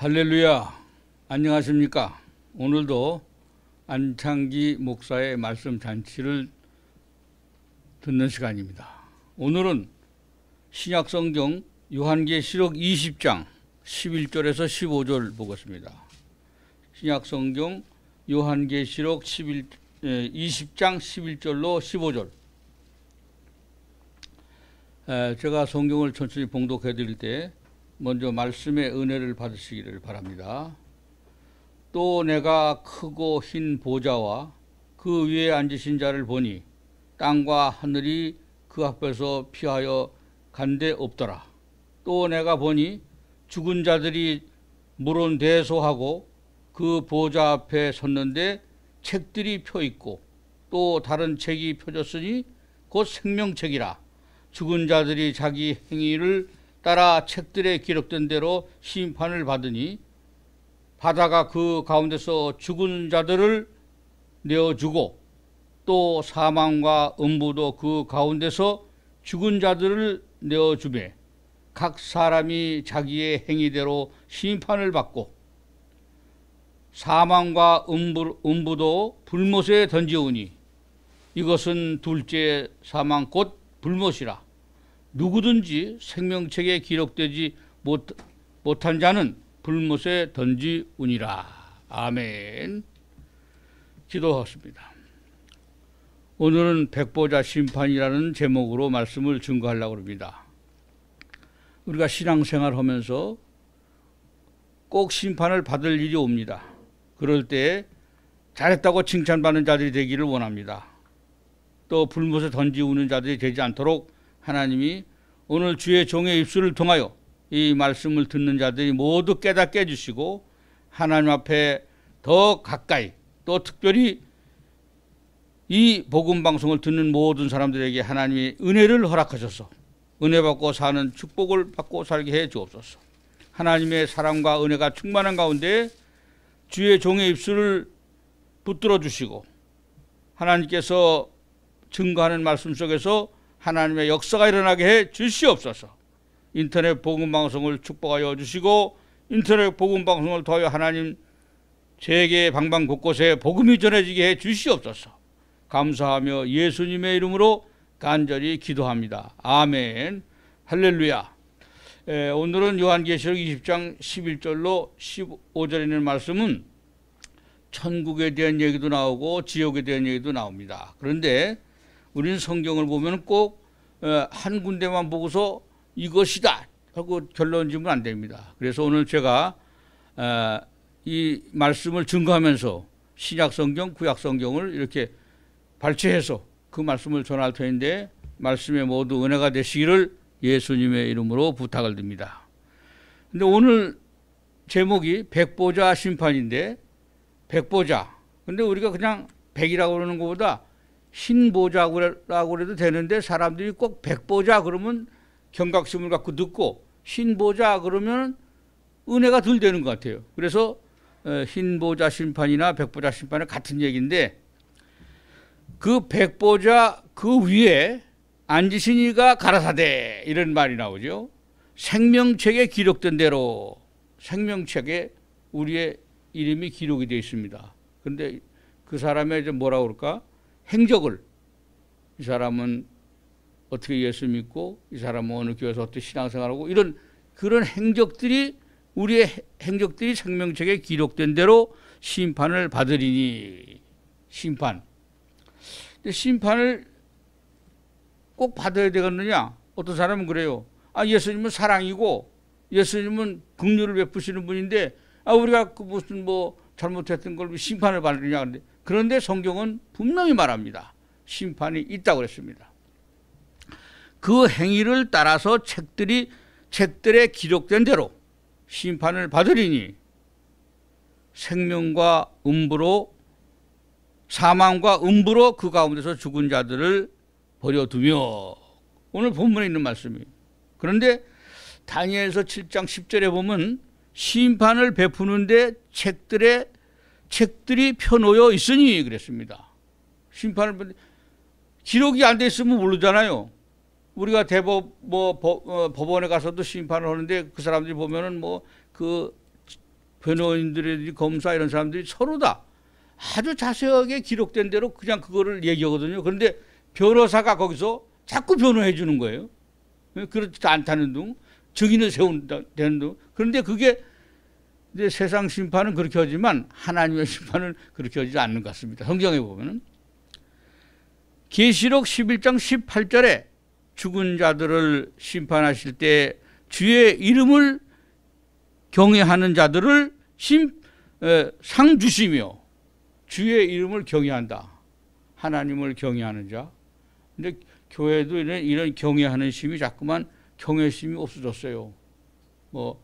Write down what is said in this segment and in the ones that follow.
할렐루야. 안녕하십니까. 오늘도 안창기 목사의 말씀 잔치를 듣는 시간입니다. 오늘은 신약성경 요한계시록 20장 11절에서 15절 보겠습니다. 신약성경 요한계시록 11, 20장 11절로 15절. 제가 성경을 천천히 봉독해 드릴 때 먼저 말씀의 은혜를 받으시기를 바랍니다. 또 내가 크고 흰 보좌와 그 위에 앉으신 자를 보니 땅과 하늘이 그 앞에서 피하여 간데 없더라. 또 내가 보니 죽은 자들이 물은 대소하고 그 보좌 앞에 섰는데 책들이 펴 있고 또 다른 책이 펴졌으니 곧 생명책이라 죽은 자들이 자기 행위를 따라 책들에 기록된 대로 심판을 받으니 바다가 그 가운데서 죽은 자들을 내어주고 또 사망과 음부도 그 가운데서 죽은 자들을 내어주매 각 사람이 자기의 행위대로 심판을 받고 사망과 음부, 음부도 불못에 던지오니 이것은 둘째 사망 곧 불못이라 누구든지 생명책에 기록되지 못, 못한 자는 불못에 던지우니라. 아멘. 기도하겠습니다 오늘은 백보자 심판이라는 제목으로 말씀을 증거하려고 합니다. 우리가 신앙생활 하면서 꼭 심판을 받을 일이 옵니다. 그럴 때 잘했다고 칭찬받는 자들이 되기를 원합니다. 또 불못에 던지우는 자들이 되지 않도록 하나님이 오늘 주의 종의 입술을 통하여 이 말씀을 듣는 자들이 모두 깨닫게 해주시고 하나님 앞에 더 가까이 또 특별히 이 복음 방송을 듣는 모든 사람들에게 하나님이 은혜를 허락하셔서 은혜 받고 사는 축복을 받고 살게 해 주옵소서. 하나님의 사랑과 은혜가 충만한 가운데 주의 종의 입술을 붙들어 주시고 하나님께서 증거하는 말씀 속에서 하나님의 역사가 일어나게 해 주시옵소서. 인터넷 복음 방송을 축복하여 주시고 인터넷 복음 방송을 통하여 하나님 세계 방방 곳곳에 복음이 전해지게 해 주시옵소서. 감사하며 예수님의 이름으로 간절히 기도합니다. 아멘. 할렐루야. 에, 오늘은 요한계시록 20장 11절로 15절에 있는 말씀은 천국에 대한 얘기도 나오고 지옥에 대한 얘기도 나옵니다. 그런데 우리는 성경을 보면 꼭한 어, 군데만 보고서 이것이다 하고 결론 지으면 안 됩니다. 그래서 오늘 제가 어, 이 말씀을 증거하면서 신약 성경, 구약 성경을 이렇게 발췌해서 그 말씀을 전할 터인데 말씀에 모두 은혜가 되시기를 예수님의 이름으로 부탁을 드립니다. 근데 오늘 제목이 백보자 심판인데 백보자. 근데 우리가 그냥 백이라고 그러는 것보다 신보자라고 해도 되는데 사람들이 꼭 백보자 그러면 경각심을 갖고 듣고 신보자 그러면 은혜가 덜 되는 것 같아요. 그래서 신보자 심판이나 백보자 심판은 같은 얘기인데 그 백보자 그 위에 앉으신 이가 가라사대 이런 말이 나오죠. 생명책에 기록된 대로 생명책에 우리의 이름이 기록이 되어 있습니다. 그런데 그 사람의 뭐라 그럴까? 행적을 이 사람은 어떻게 예수 믿고 이 사람은 어느 교회에서 어떻게 신앙생활하고 이런 그런 행적들이 우리의 행적들이 생명책에 기록된 대로 심판을 받으리니 심판. 근데 심판을 꼭 받아야 되겠느냐? 어떤 사람은 그래요. 아 예수님은 사랑이고 예수님은 긍휼을 베푸시는 분인데 아 우리가 그 무슨 뭐 잘못했던 걸 심판을 받느냐 근데 그런데 성경은 분명히 말합니다. 심판이 있다고 그랬습니다. 그 행위를 따라서 책들이 책들에 기록된 대로 심판을 받으리니 생명과 음부로 사망과 음부로 그 가운데서 죽은 자들을 버려두며 오늘 본문에 있는 말씀이 그런데 다니엘서 7장 10절에 보면 심판을 베푸는데 책들에 책들이 펴놓여 있으니 그랬습니다. 심판을 기록이 안돼 있으면 모르잖아요. 우리가 대법 뭐 법, 어, 법원에 가서도 심판을 하는데 그 사람들이 보면은 뭐 그 변호인들이 검사 이런 사람들이 서로 다 아주 자세하게 기록된 대로 그냥 그거를 얘기하거든요. 그런데 변호사가 거기서 자꾸 변호해 주는 거예요. 그렇지 않다는 둥, 증인을 세운다는 둥. 그런데 그게 이제 세상 심판은 그렇게 하지만 하나님의 심판은 그렇게 하지 않는 것 같습니다. 성경에 보면은 계시록 11장 18절에 죽은 자들을 심판하실 때 주의 이름을 경외하는 자들을 심, 에, 상 주시며 주의 이름을 경외한다. 하나님을 경외하는 자. 근데 교회도 이런, 이런 경외하는 심이 자꾸만 경외심이 없어졌어요. 뭐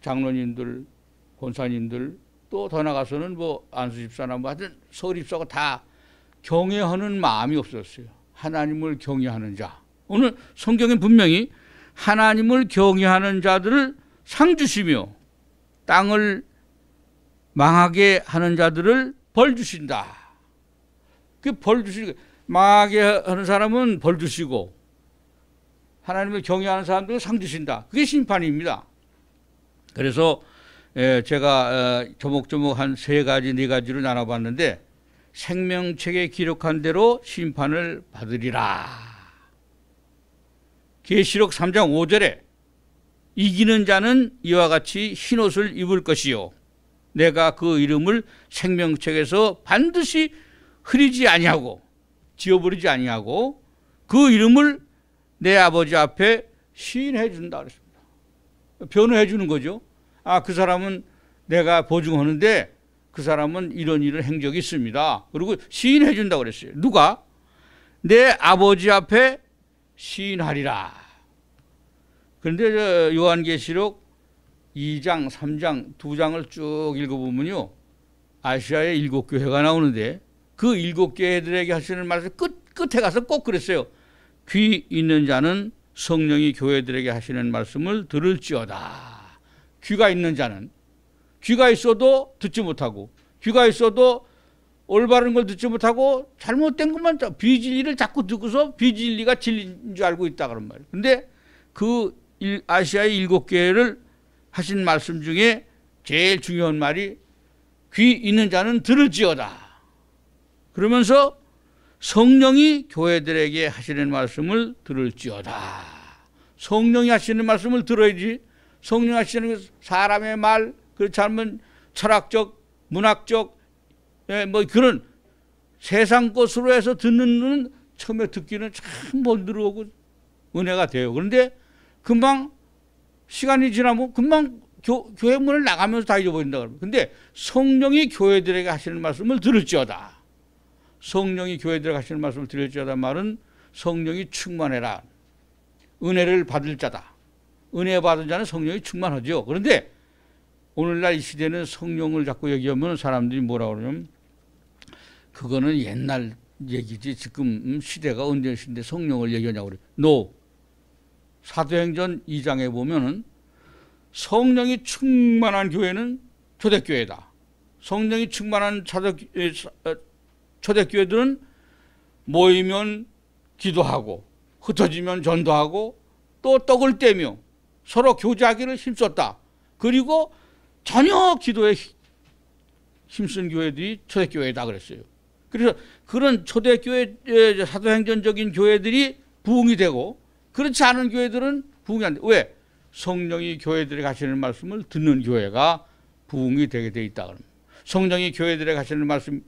장로님들 권사님들 또 더 나가서는 뭐 안수집사나 뭐 하여튼 서울입사가 다 경외하는 마음이 없었어요. 하나님을 경외하는 자. 오늘 성경에 분명히 하나님을 경외하는 자들을 상 주시며 땅을 망하게 하는 자들을 벌 주신다. 그 벌 주시고 망하게 하는 사람은 벌 주시고 하나님을 경외하는 사람들은 상 주신다. 그게 심판입니다. 그래서 예, 제가 어, 조목조목 한 세 가지, 네 가지로 나눠봤는데 생명책에 기록한 대로 심판을 받으리라. 계시록 3장 5절에 이기는 자는 이와 같이 흰옷을 입을 것이요. 내가 그 이름을 생명책에서 반드시 흐리지 아니하고 지워버리지 아니하고 그 이름을 내 아버지 앞에 시인해 준다 그랬습니다. 변호해 주는 거죠. 아, 그 사람은 내가 보증하는데 그 사람은 이런 일을 한 적이 있습니다. 그리고 시인해 준다고 그랬어요. 누가? 내 아버지 앞에 시인하리라. 그런데 요한계시록 2장, 3장, 2장을 쭉 읽어보면요. 아시아의 일곱 교회가 나오는데 그 일곱 교회들에게 하시는 말씀 끝, 끝에 가서 꼭 그랬어요. 귀 있는 자는 성령이 교회들에게 하시는 말씀을 들을지어다. 귀가 있는 자는 귀가 있어도 듣지 못하고 귀가 있어도 올바른 걸 듣지 못하고 잘못된 것만 비진리를 자꾸 듣고서 비진리가 진리인 줄 알고 있다 그런 말이에요. 근데 그 아시아의 일곱 개를 하신 말씀 중에 제일 중요한 말이 귀 있는 자는 들을지어다. 그러면서 성령이 교회들에게 하시는 말씀을 들을지어다. 성령이 하시는 말씀을 들어야지 성령하시는 사람의 말, 그렇지 않으면 철학적, 문학적, 예, 뭐 그런 세상 것으로 해서 듣는 눈은 처음에 듣기는 참 번들어오고 은혜가 돼요. 그런데 금방 시간이 지나면 금방 교, 회 문을 나가면서 다 잊어버린다. 그러면. 근데 성령이 교회들에게 하시는 말씀을 들을지어다. 성령이 교회들에게 하시는 말씀을 들을지어다 말은 성령이 충만해라. 은혜를 받을 자다. 은혜 받은 자는 성령이 충만하죠. 그런데 오늘날 이 시대는 성령을 자꾸 얘기하면 사람들이 뭐라 그러냐면 그거는 옛날 얘기지 지금 시대가 언제 시대 성령을 얘기하냐고 그래. No. 사도행전 2장에 보면은 성령이 충만한 교회는 초대교회다. 성령이 충만한 어, 초대교회들은 모이면 기도하고 흩어지면 전도하고 또 떡을 떼며 서로 교제하기를 힘썼다. 그리고 전혀 기도에 힘쓴 교회들이 초대교회다 그랬어요. 그래서 그런 초대교회 사도행전적인 교회들이 부흥이 되고 그렇지 않은 교회들은 부흥이 안 돼. 왜? 성령이 교회들에 가시는 말씀을 듣는 교회가 부흥이 되게 돼 있다. 그럼 성령이 교회들에 가시는 말씀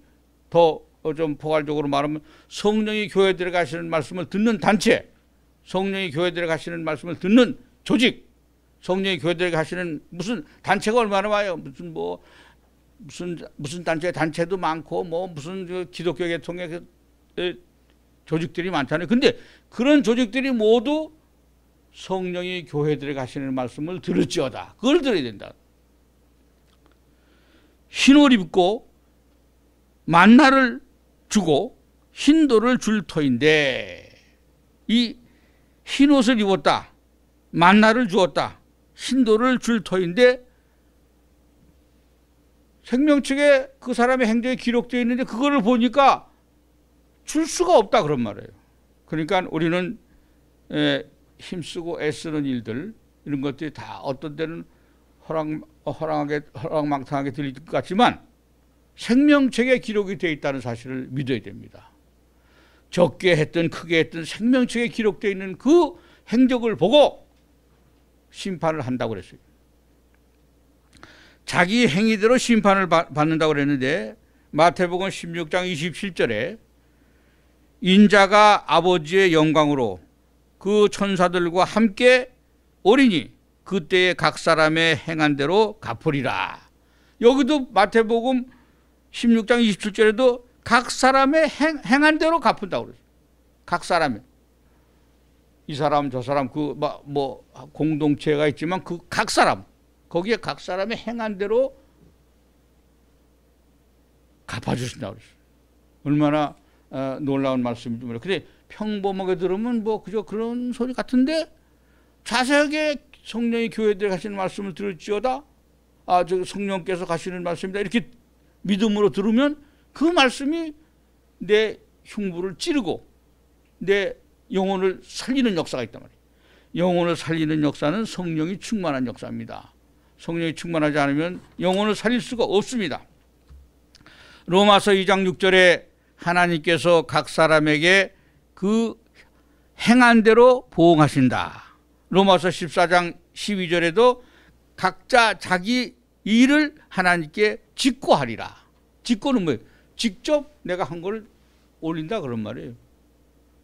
더좀 어, 포괄적으로 말하면 성령이 교회들에 가시는 말씀을 듣는 단체, 성령이 교회들에 가시는 말씀을 듣는 조직 성령의 교회들 가시는 무슨 단체가 얼마나 와요? 무슨 뭐 무슨 무슨 단체 단체도 많고 뭐 무슨 그 기독교 계통의 그, 조직들이 많잖아요. 근데 그런 조직들이 모두 성령이 교회들에 가시는 말씀을 들을지어다. 그걸 들어야 된다. 흰 옷 입고 만나를 주고 흰도를 줄 터인데 이 흰옷을 입었다. 만나를 주었다. 신도를 줄 터인데 생명 측에 그 사람의 행적이 기록되어 있는데 그거를 보니까 줄 수가 없다 그런 말이에요. 그러니까 우리는 에, 예, 힘쓰고 애쓰는 일들 이런 것들이 다 어떤 때는 허랑, 어, 허랑하게 허랑망탕하게 들릴 것 같지만 생명책에 기록이 되어 있다는 사실을 믿어야 됩니다. 적게 했든 크게 했든 생명책에 기록되어 있는 그 행적을 보고 심판을 한다고 그랬어요. 자기 행위대로 심판을 받는다고 그랬는데 마태복음 16장 27절에 인자가 아버지의 영광으로 그 천사들과 함께 오리니 그때의각 사람의 행한 대로 갚으리라. 여기도 마태복음 16장 27절에도 각 사람의 행, 한 대로 갚은다고 그랬어요. 각 사람의. 이 사람 저 사람 그 뭐 공동체가 있지만 그 각 사람 거기에 각 사람의 행한 대로 갚아주신다고 그랬어요. 얼마나 어, 놀라운 말씀인지 몰라요. 근데 평범하게 들으면 뭐 그저 그런 소리 같은데 자세하게 성령이 교회들에 가시는 말씀을 들을지어다 아, 저 성령께서 가시는 말씀이다. 이렇게 믿음으로 들으면 그 말씀이 내 흉부를 찌르고 내 영혼을 살리는 역사가 있단 말이에요. 영혼을 살리는 역사는 성령이 충만한 역사입니다. 성령이 충만하지 않으면 영혼을 살릴 수가 없습니다. 로마서 2장 6절에 하나님께서 각 사람에게 그 행한 대로 보응하신다. 로마서 14장 12절에도 각자 자기 일을 하나님께 직고하리라. 직고는 뭐예요? 직접 내가 한 걸 올린다 그런 말이에요.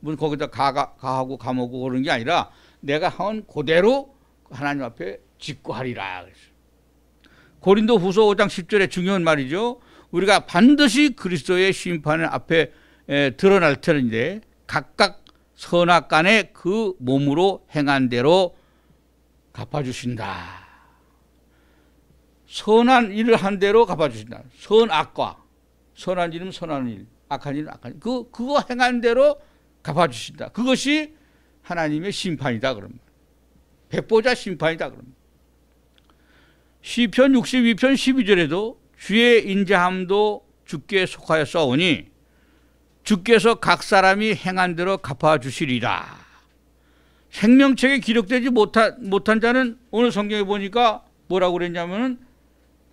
무슨 거기다 가가 가하고 감하고 그런 게 아니라 내가 한고대로 하나님 앞에 직구하리라 그래서 고린도 후서 5장 10절에 중요한 말이죠. 우리가 반드시 그리스도의 심판을 앞에 에, 드러날 터인데 각각 선악 간에 그 몸으로 행한 대로 갚아주신다. 선한 일을 한 대로 갚아주신다. 선악과 선한 일은 선한 일, 악한 일은 악한 일. 그 그거 행한 대로 갚아주신다. 그것이 하나님의 심판이다. 그럽니 백보자 심판이다. 그럽니 시편 62편 12절에도 주의 인자함도 주께 속하여 싸우니 주께서 각 사람이 행한 대로 갚아주시리라. 생명책에 기록되지 못한, 못한 자는 오늘 성경에 보니까 뭐라고 그랬냐면은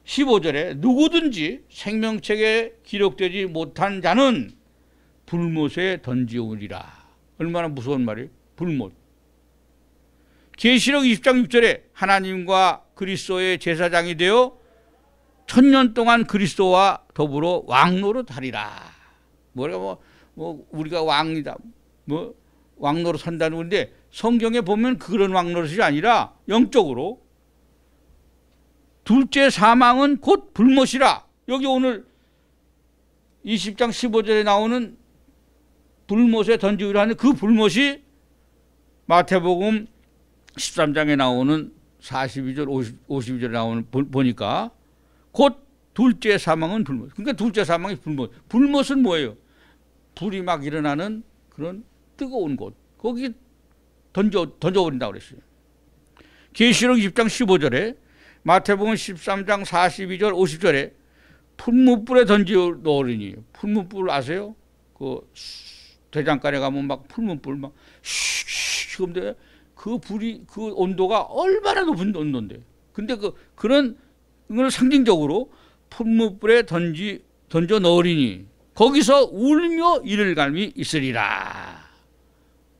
15절에 누구든지 생명책에 기록되지 못한 자는 불못에 던지오리라. 얼마나 무서운 말이에요. 불못. 계시록 20장 6절에 하나님과 그리스도의 제사장이 되어 천년 동안 그리스도와 더불어 왕노로 다리라. 뭐라 뭐, 뭐 우리가 왕이다. 뭐 왕노로 산다는 건데 성경에 보면 그런 왕노릇이 아니라 영적으로 둘째 사망은 곧 불못이라. 여기 오늘 20장 15절에 나오는 불못에 던지기로 하는 그 불못이 마태복음 13장에 나오는 42절 50, 52절에 나오는 보니까 곧 둘째 사망은 불못. 그러니까 둘째 사망이 불못. 불못은 뭐예요? 불이 막 일어나는 그런 뜨거운 곳. 거기 던져 던져버린다 고 그랬어요. 계시록 20장 15절에 마태복음 13장 42절 50절에 풀무불에 던져 넣으리니 풀무불 아세요? 그 대장간에 가면 막 풀문불 막 시금데 그 불이 그 온도가 얼마나 높은 온도인데 근데 그 그런 이걸 상징적으로 풀무불에 던지 던져 넣으리니 거기서 울며 이를 갈미 있으리라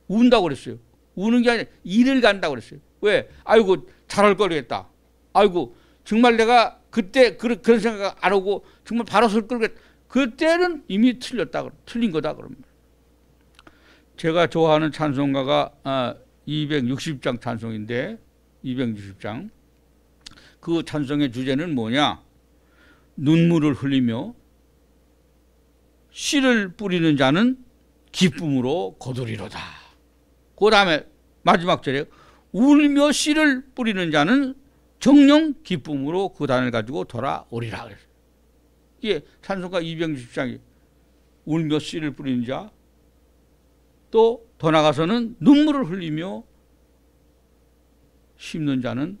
운다고 그랬어요 우는 게 아니라 일을 간다고 그랬어요 왜 아이고 잘할걸리겠다 아이고 정말 내가 그때 그, 그런 그런 생각 안 하고 정말 바로 설걸겠다 그때는 이미 틀렸다 틀린 거다 그럽니다. 제가 좋아하는 찬송가가 260장 아, 찬송인데 260장 그 찬송의 주제는 뭐냐? 눈물을 흘리며 씨를 뿌리는 자는 기쁨으로 거두리로다. 그 다음에 마지막 절에 울며 씨를 뿌리는 자는 정령 기쁨으로 그 단을 가지고 돌아오리라. 이게 찬송가 260장이 울며 씨를 뿌리는 자, 또더 나가서는 눈물을 흘리며 심는 자는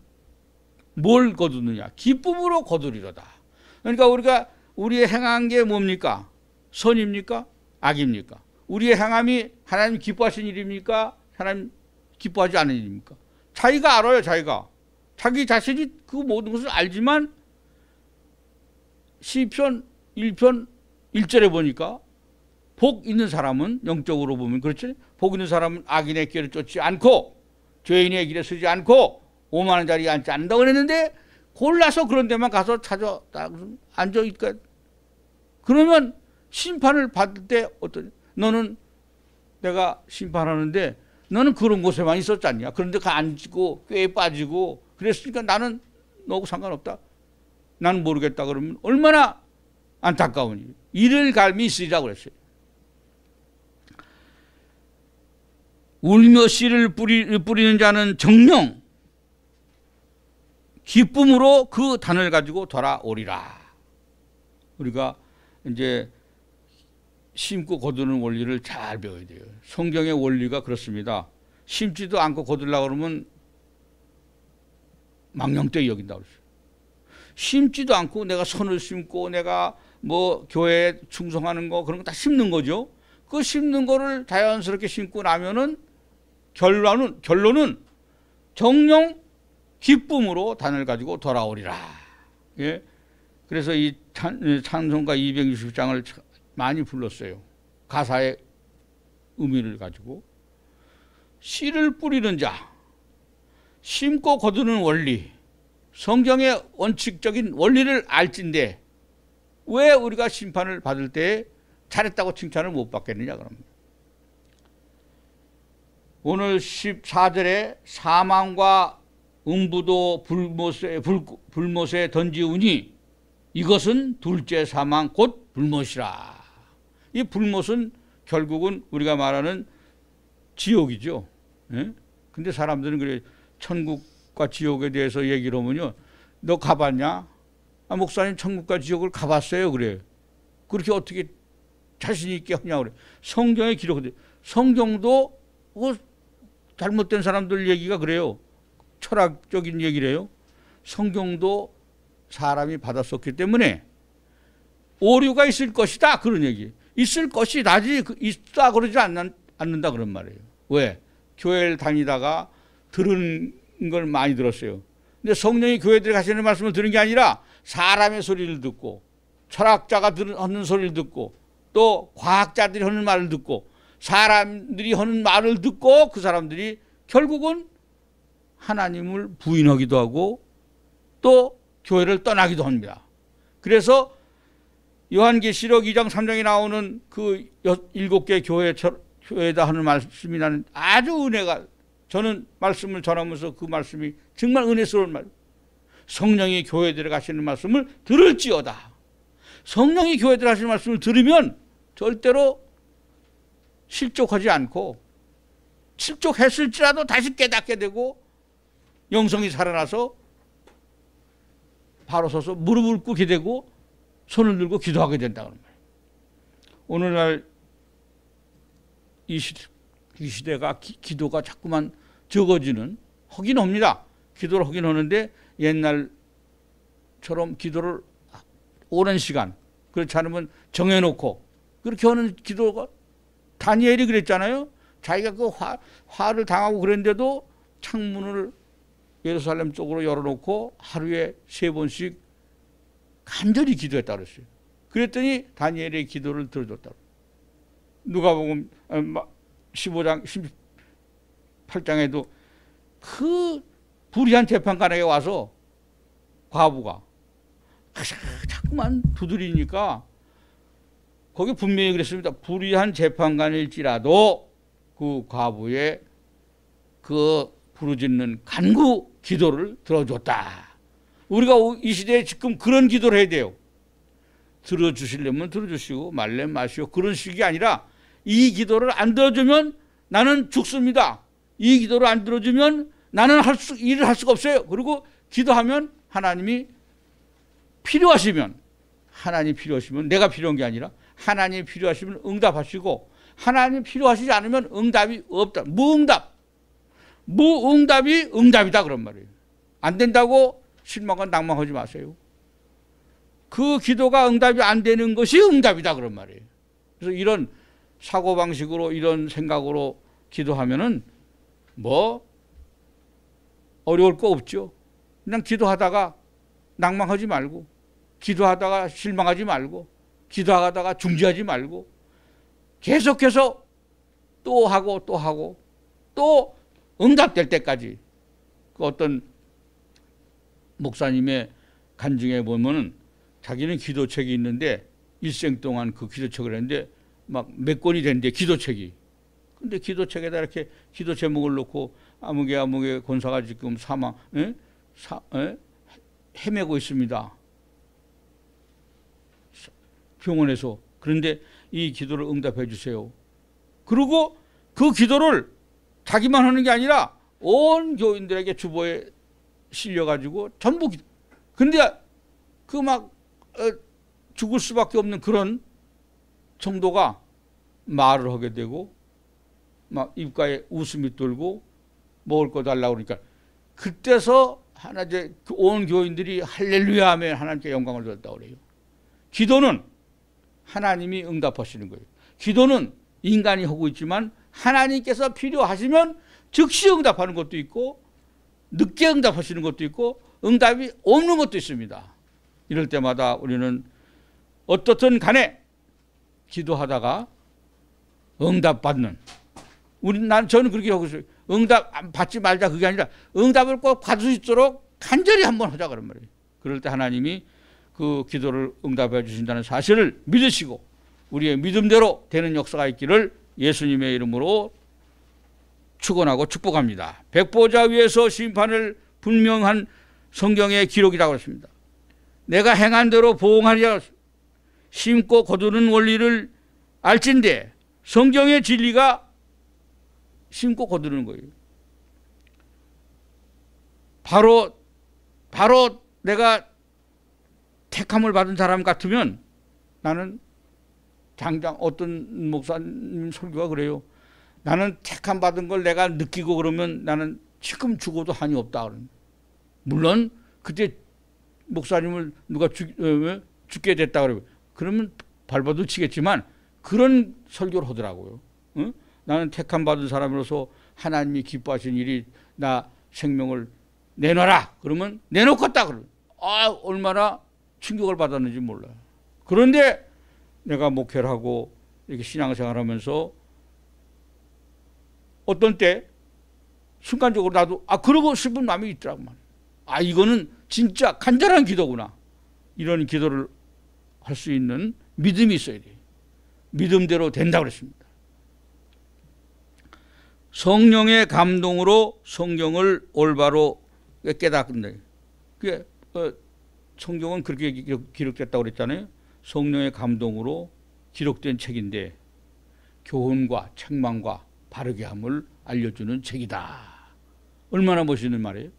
뭘 거두느냐? 기쁨으로 거두리로다. 그러니까 우리가 우리의 행한 게 뭡니까? 선입니까? 악입니까? 우리의 행함이 하나님 기뻐하신 일입니까? 하나님 기뻐하지 않은 일입니까? 자기가 알아요, 자기가. 자기 자신이 그 모든 것을 알지만 시편 1편 1절에 보니까 복 있는 사람은 영적으로 보면 그렇지? 복 있는 사람은 악인의 길을 쫓지 않고 죄인의 길에 서지 않고 오만한 자리에 앉지 않는다고 그랬는데 골라서 그런 데만 가서 찾아 딱 앉아 있까 그러면 심판을 받을 때 어떤 너는 내가 심판하는데 너는 그런 곳에만 있었잖냐 그런데 가 앉고 꽤 빠지고 그랬으니까 나는 너하고 상관없다 나는 모르겠다 그러면 얼마나 안타까운일 이를 갈미 있으리라 그랬어요 울며 씨를 뿌리, 뿌리는 자는 정령 기쁨으로 그 단을 가지고 돌아오리라. 우리가 이제 심고 거두는 원리를 잘 배워야 돼요. 성경의 원리가 그렇습니다. 심지도 않고 거두려고 그러면 망령되이 여긴다고 그랬어요. 심지도 않고 내가 손을 심고 내가 뭐 교회에 충성하는 거 그런 거 다 심는 거죠. 그 심는 거를 자연스럽게 심고 나면은 결론은 결론은 정령 기쁨으로 단을 가지고 돌아오리라. 예. 그래서 이 찬, 송가 260장을 많이 불렀어요. 가사의 의미를 가지고 씨를 뿌리는 자, 심고 거두는 원리, 성경의 원칙적인 원리를 알진데 왜 우리가 심판을 받을 때 잘했다고 칭찬을 못 받겠느냐 그럽니다. 오늘 14절에 사망과 음부도 불못에, 불, 불못에 던지우니 이것은 둘째 사망 곧 불못이라. 이 불못은 결국은 우리가 말하는 지옥이죠. 예? 근데 사람들은 그래 천국과 지옥에 대해서 얘기를 하면요. 너 가봤냐? 아, 목사님 천국과 지옥을 가봤어요. 그래. 그렇게 어떻게 자신 있게 하냐 그래. 성경에 기록돼. 성경도 뭐 잘못된 사람들 얘기가 그래요. 철학적인 얘기래요. 성경도 사람이 받았었기 때문에 오류가 있을 것이다 그런 얘기. 있을 것이다지 그 있다 그러지 않는, 않는다 그런 말이에요. 왜? 교회를 다니다가 들은 걸 많이 들었어요. 근데 성령이 교회들이 하시는 말씀을 들은 게 아니라 사람의 소리를 듣고 철학자가 하는 소리를 듣고 또 과학자들이 하는 말을 듣고 사람들이 하는 말을 듣고 그 사람들이 결국은 하나님을 부인하기도 하고 또 교회를 떠나기도 합니다. 그래서 요한계시록 2장 3장에 나오는 그 일곱 개 교회 교회다 하는 말씀이라는 아주 은혜가 저는 말씀을 전하면서 그 말씀이 정말 은혜스러운 말. 성령이 교회들에 가시는 말씀을 들을지어다. 성령이 교회들 하시는 말씀을 들으면 절대로 실족하지 않고 실족했을지라도 다시 깨닫게 되고 영성이 살아나서 바로 서서 무릎을 꿇게 되고 손을 들고 기도하게 된다는 말이에요. 오늘날 이, 시, 대가 기, 도가 자꾸만 적어지는 하긴 합니다. 기도를 하긴 하는데 옛날처럼 기도를 아, 오랜 시간 그렇지 않으면 정해놓고 그렇게 하는 기도가 다니엘이 그랬잖아요. 자기가 그 화, 화를 당하고 그랬는데도 창문을 예루살렘 쪽으로 열어놓고 하루에 세 번씩 간절히 기도했다 그랬어요. 그랬더니 다니엘의 기도를 들어줬다. 고 누가 보면 15장, 어, 18장에도 그 불의한 재판관에게 와서 과부가 자꾸만 두드리니까 거기 분명히 그랬습니다. 불의한 재판관일지라도 그 과부의 그 부르짖는 간구 기도를 들어줬다. 우리가 이 시대에 지금 그런 기도를 해야 돼요. 들어주시려면 들어주시고 말래 마시오 그런 식이 아니라 이 기도를 안 들어주면 나는 죽습니다. 이 기도를 안 들어주면 나는 할 수, 일을 할 수가 없어요. 그리고 기도하면 하나님이 필요하시면 하나님 필요하시면 내가 필요한 게 아니라 하나님 이 필요하시면 응답하시고 하나님 이 필요하시지 않으면 응답이 없다. 무응답. 무응답이 응답이다 그런 말이에요. 안 된다고 실망과 낭망하지 마세요. 그 기도가 응답이 안 되는 것이 응답이다 그런 말이에요. 그래서 이런 사고 방식으로 이런 생각으로 기도하면은 뭐 어려울 거 없죠. 그냥 기도하다가 낭망하지 말고 기도하다가 실망하지 말고 기도하다가 중지하지 말고 계속해서 또 하고 또 하고 또 응답될 때까지 그 어떤 목사님의 간증에 보면은 자기는 기도책이 있는데 일생 동안 그 기도책을 했는데 막 몇 권이 된데 기도책이 근데 기도책에다 이렇게 기도 제목을 놓고 아무개 아무개 권사가 지금 사망 에? 사, 에? 헤매고 있습니다. 병원에서 그런데 이 기도를 응답해 주세요. 그리고 그 기도를 자기만 하는 게 아니라 온 교인들에게 주보에 실려가지고 전부 기도. 근데 그막 어, 죽을 수밖에 없는 그런 정도가 말을 하게 되고 막 입가에 웃음이 돌고 먹을 거 달라고 그러니까 그때서 하나 이제 그 온 교인들이 할렐루야 하면 하나님께 영광을 드렸다고 그래요. 기도는 하나님이 응답하시는 거예요. 기도는 인간이 하고 있지만 하나님께서 필요하시면 즉시 응답하는 것도 있고 늦게 응답하시는 것도 있고 응답이 없는 것도 있습니다. 이럴 때마다 우리는 어떻든 간에 기도하다가 응답받는 우리 난 저는 그렇게 하고 있어요. 응답 받지 말자 그게 아니라 응답을 꼭 받을 수 있도록 간절히 한번 하자 그런 말이에요. 그럴 때 하나님이 그 기도를 응답해 주신다는 사실을 믿으시고 우리의 믿음대로 되는 역사가 있기를 예수님의 이름으로 축원하고 축복합니다. 백보자 위에서 심판을 분명한 성경의 기록이라고 했습니다. 내가 행한 대로 보응하리라 심고 거두는 원리를 알진데 성경의 진리가 심고 거두는 거예요. 바로 바로 내가 택함을 받은 사람 같으면 나는 당장 어떤 목사님 설교가 그래요. 나는 택함 받은 걸 내가 느끼고 그러면 나는 지금 죽어도 한이 없다 물론 그때 목사님을 누가 죽, 어, 게 됐다 그러면 그러면 발버둥 치겠지만 그런 설교를 하더라고요. 응? 나는 택함 받은 사람으로서 하나님이 기뻐하신 일이 나 생명을 내놔라. 그러면 내놓겠다 그러면 아 얼마나 충격을 받았는지 몰라요. 그런데 내가 목회를 하고 이렇게 신앙생활 하면서 어떤 때 순간적으로 나도 아 그러고 싶은 마음이 있더라고만. 아 이거는 진짜 간절한 기도구나. 이런 기도를 할 수 있는 믿음이 있어야 돼. 믿음대로 된다 고 그랬습니다. 성령의 감동으로 성경을 올바로 깨닫는다. 그게 어, 성경은 그렇게 기록, 됐다고 그랬잖아요. 성령의 감동으로 기록된 책인데 교훈과 책망과 바르게 함을 알려주는 책이다. 얼마나 멋있는 말이에요.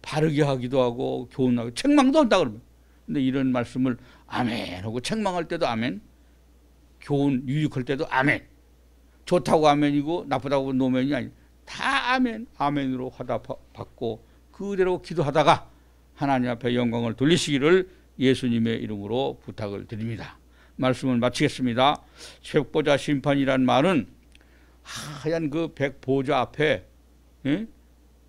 바르게 하기도 하고 교훈하고 책망도 한다 그러면. 근데 이런 말씀을 아멘 하고 책망할 때도 아멘. 교훈 유익할 때도 아멘. 좋다고 아멘이고 나쁘다고 노멘이 아니. 다 아멘. 아멘으로 화답받고 그대로 기도하다가 하나님 앞에 영광을 돌리시기를 예수님의 이름으로 부탁을 드립니다. 말씀을 마치겠습니다. 백보자 심판이란 말은 하얀 그 백보자 앞에 예?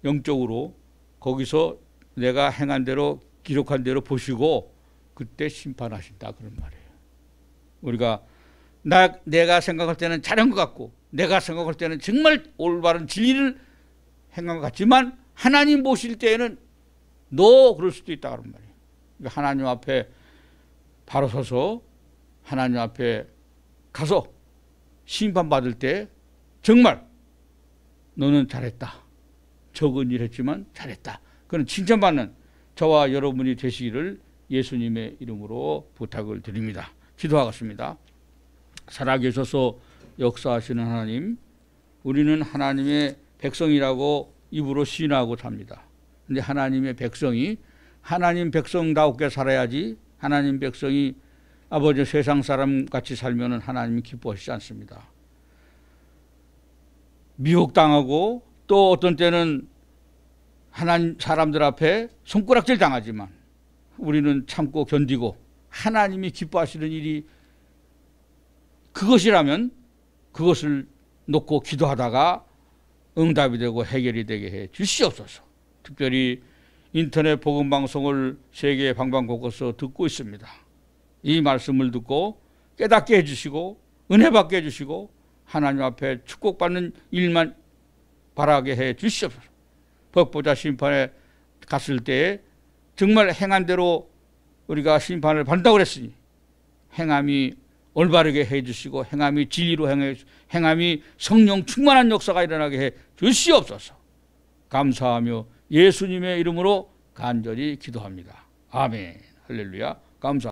영적으로 거기서 내가 행한 대로 기록한 대로 보시고 그때 심판하신다 그런 말이에요. 우리가 나 내가 생각할 때는 잘한 것 같고 내가 생각할 때는 정말 올바른 진리를 행한 것 같지만 하나님 보실 때에는 너 그럴 수도 있다 그런 말이에요. 그러니까 하나님 앞에 바로 서서 하나님 앞에 가서 심판 받을 때 정말 너는 잘했다. 적은 일 했지만 잘했다. 그런 칭찬받는 저와 여러분이 되시기를 예수님의 이름으로 부탁을 드립니다. 기도하겠습니다. 살아계셔서 역사하시는 하나님, 우리는 하나님의 백성이라고 입으로 시하고 삽니다. 근데 하나님의 백성이 하나님 백성다우게 살아야지 하나님 백성이 아버지 세상 사람 같이 살면은 하나님이 기뻐하시지 않습니다. 미혹당하고 또 어떤 때는 하나님 사람들 앞에 손가락질 당하지만 우리는 참고 견디고 하나님이 기뻐하시는 일이 그것이라면 그것을 놓고 기도하다가 응답이 되고 해결이 되게 해 주시옵소서. 특별히 인터넷 복음 방송을 세계 방방곡곡에서 듣고 있습니다. 이 말씀을 듣고 깨닫게 해주시고 은혜 받게 해주시고 하나님 앞에 축복받는 일만 바라게 해 주시옵소서. 법보자 심판에 갔을 때 정말 행한 대로 우리가 심판을 받는다고 그랬으니 행함이 올바르게 해 주시고 행함이 진리로 행해 행함이 성령 충만한 역사가 일어나게 해 주시옵소서. 감사하며 예수님의 이름으로 간절히 기도합니다. 아멘. 할렐루야. 감사. 합니다